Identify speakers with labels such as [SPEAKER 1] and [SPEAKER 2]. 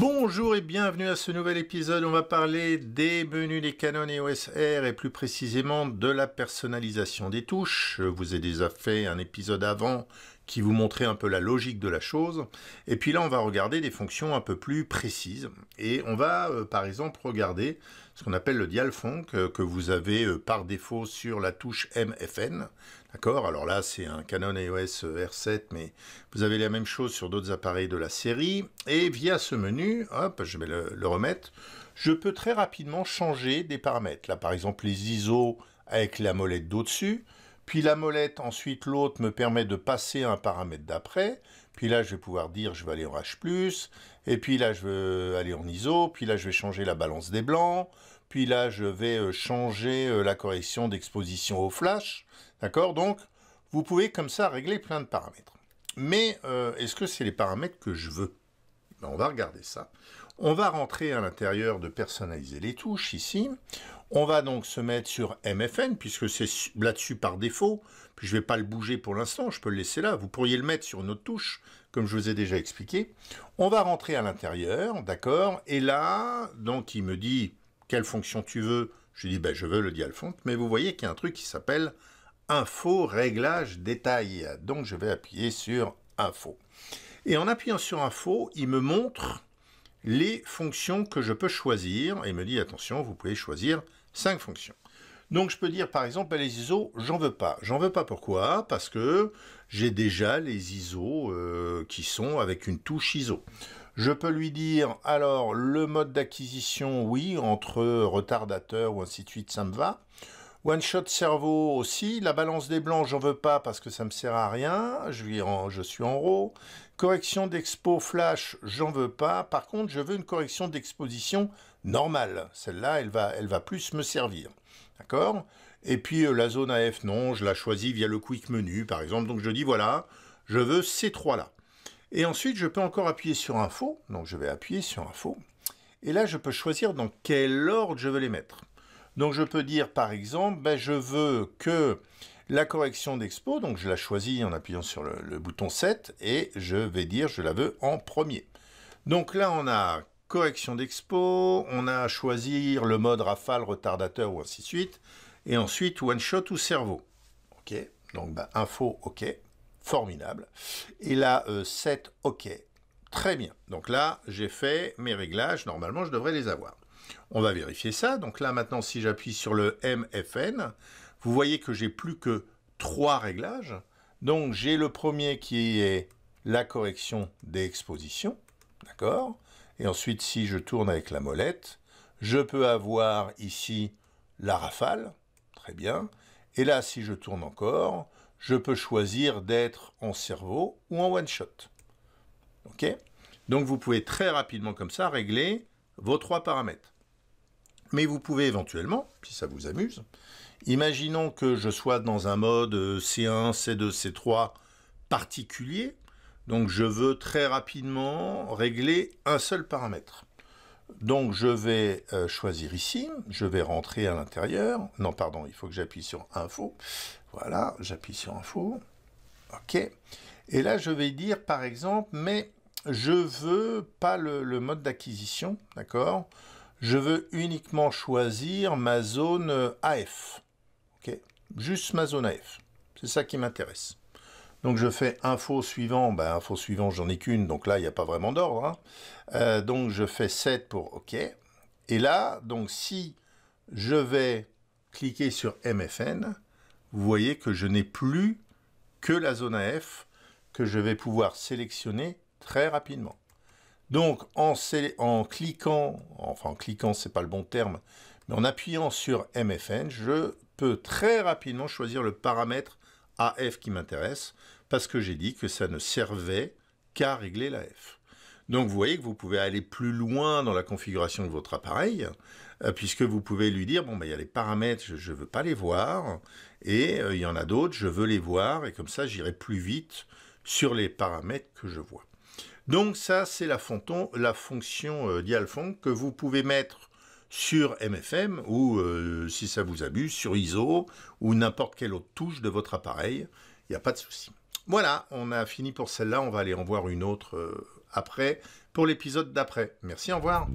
[SPEAKER 1] Bonjour et bienvenue à ce nouvel épisode. On va parler des menus des Canon et OSR et plus précisément de la personnalisation des touches. Je vous ai déjà fait un épisode avant qui vous montrer un peu la logique de la chose. Et puis là, on va regarder des fonctions un peu plus précises. Et on va, euh, par exemple, regarder ce qu'on appelle le dial euh, que vous avez euh, par défaut sur la touche MFN. D'accord Alors là, c'est un Canon EOS R7, mais vous avez la même chose sur d'autres appareils de la série. Et via ce menu, hop, je vais le, le remettre, je peux très rapidement changer des paramètres. Là, par exemple, les ISO avec la molette d'au-dessus. Puis la molette, ensuite l'autre me permet de passer un paramètre d'après. Puis là, je vais pouvoir dire, je vais aller en H+, et puis là, je veux aller en ISO, puis là, je vais changer la balance des blancs, puis là, je vais euh, changer euh, la correction d'exposition au flash. D'accord Donc, vous pouvez comme ça régler plein de paramètres. Mais euh, est-ce que c'est les paramètres que je veux ben, On va regarder ça. On va rentrer à l'intérieur de personnaliser les touches ici. On va donc se mettre sur MFN puisque c'est là-dessus par défaut. Puis je ne vais pas le bouger pour l'instant, je peux le laisser là. Vous pourriez le mettre sur une autre touche comme je vous ai déjà expliqué. On va rentrer à l'intérieur, d'accord Et là, donc il me dit quelle fonction tu veux. Je dis ben, je veux le dial font, mais vous voyez qu'il y a un truc qui s'appelle info réglage détail. Donc je vais appuyer sur info. Et en appuyant sur info, il me montre les fonctions que je peux choisir, et me dit, attention, vous pouvez choisir 5 fonctions. Donc je peux dire par exemple ben, les ISO, j'en veux pas. J'en veux pas pourquoi Parce que j'ai déjà les ISO euh, qui sont avec une touche ISO. Je peux lui dire alors le mode d'acquisition, oui, entre retardateur ou ainsi de suite, ça me va. One Shot Cerveau aussi. La balance des blancs, j'en veux pas parce que ça me sert à rien. Je, suis en, je suis en RAW. Correction d'expo flash, j'en veux pas. Par contre, je veux une correction d'exposition normale. Celle-là, elle va, plus me servir. D'accord Et puis euh, la zone AF, non, je la choisis via le quick menu par exemple. Donc je dis voilà, je veux ces trois-là. Et ensuite, je peux encore appuyer sur Info. Donc je vais appuyer sur Info. Et là, je peux choisir dans quel ordre je veux les mettre. Donc je peux dire par exemple, ben, je veux que la correction d'expo, donc je la choisis en appuyant sur le, bouton 7 et je vais dire je la veux en premier. Donc là on a correction d'expo, on a à choisir le mode rafale, retardateur ou ainsi de suite, et ensuite one shot ou cerveau. Ok, donc ben, info ok, formidable. Et là 7 euh, ok, très bien. Donc là j'ai fait mes réglages, normalement je devrais les avoir. On va vérifier ça. Donc là, maintenant, si j'appuie sur le MFN, vous voyez que j'ai plus que trois réglages. Donc j'ai le premier qui est la correction des expositions. D'accord Et ensuite, si je tourne avec la molette, je peux avoir ici la rafale. Très bien. Et là, si je tourne encore, je peux choisir d'être en cerveau ou en one-shot. OK Donc vous pouvez très rapidement comme ça régler vos trois paramètres. Mais vous pouvez éventuellement, si ça vous amuse, imaginons que je sois dans un mode C1, C2, C3 particulier, donc je veux très rapidement régler un seul paramètre. Donc je vais euh, choisir ici, je vais rentrer à l'intérieur, non pardon, il faut que j'appuie sur Info, voilà, j'appuie sur Info, ok, et là je vais dire par exemple, mais je veux pas le, mode d'acquisition, d'accord Je veux uniquement choisir ma zone AF, ok Juste ma zone AF, c'est ça qui m'intéresse. Donc je fais info suivant, ben, info suivant j'en ai qu'une, donc là il n'y a pas vraiment d'ordre. Hein. Euh, donc je fais 7 pour OK. Et là, donc si je vais cliquer sur MFN, vous voyez que je n'ai plus que la zone AF que je vais pouvoir sélectionner très rapidement. Donc en, en cliquant, enfin en cliquant c'est pas le bon terme, mais en appuyant sur MFN, je peux très rapidement choisir le paramètre AF qui m'intéresse, parce que j'ai dit que ça ne servait qu'à régler la F. Donc vous voyez que vous pouvez aller plus loin dans la configuration de votre appareil, euh, puisque vous pouvez lui dire, bon, ben, il y a les paramètres, je ne veux pas les voir, et euh, il y en a d'autres, je veux les voir, et comme ça j'irai plus vite sur les paramètres que je vois. Donc ça, c'est la, la, fonction euh, que vous pouvez mettre sur MFM ou, euh, si ça vous abuse, sur ISO ou n'importe quelle autre touche de votre appareil. Il n'y a pas de souci. Voilà, on a fini pour celle-là. On va aller en voir une autre euh, après pour l'épisode d'après. Merci, au revoir.